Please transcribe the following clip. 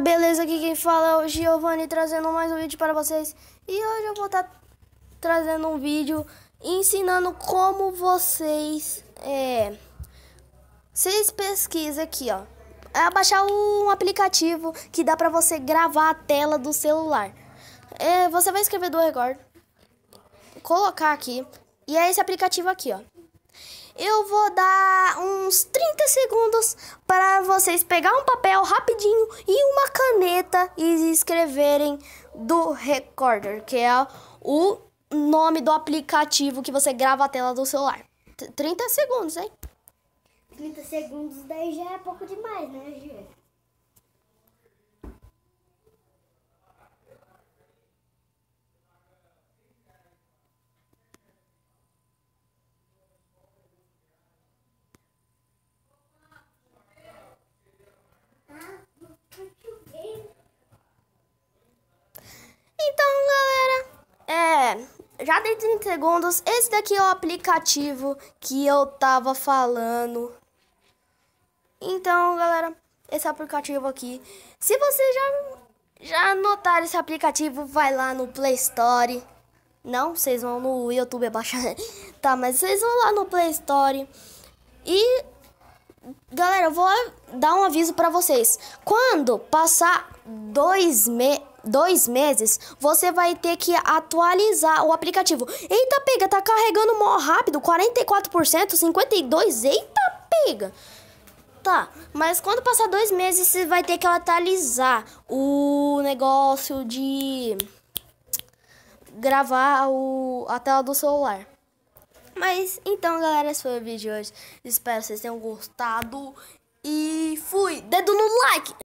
beleza? Aqui quem fala é o Giovanni trazendo mais um vídeo para vocês. E hoje eu vou estar tá trazendo um vídeo ensinando como vocês... É, vocês pesquisam aqui, ó. É baixar um aplicativo que dá para você gravar a tela do celular. É, você vai escrever do Record, colocar aqui, e é esse aplicativo aqui, ó. Eu vou dar uns 30 segundos para vocês pegar um papel rapidinho e uma caneta e escreverem do Recorder, que é o nome do aplicativo que você grava a tela do celular. 30 segundos, hein? 30 segundos daí já é pouco demais, né, Gê? já dentro de 30 segundos, esse daqui é o aplicativo que eu tava falando. Então, galera, esse aplicativo aqui. Se você já, já anotar esse aplicativo, vai lá no Play Store. Não, vocês vão no YouTube baixar. tá, mas vocês vão lá no Play Store. E, galera, eu vou dar um aviso pra vocês. Quando passar dois meses dois meses, você vai ter que atualizar o aplicativo. Eita, pega, tá carregando mó rápido, 44%, 52%, eita, pega. Tá, mas quando passar dois meses, você vai ter que atualizar o negócio de gravar o, a tela do celular. Mas então, galera, esse foi o vídeo de hoje. Espero que vocês tenham gostado. E fui! Dedo no like!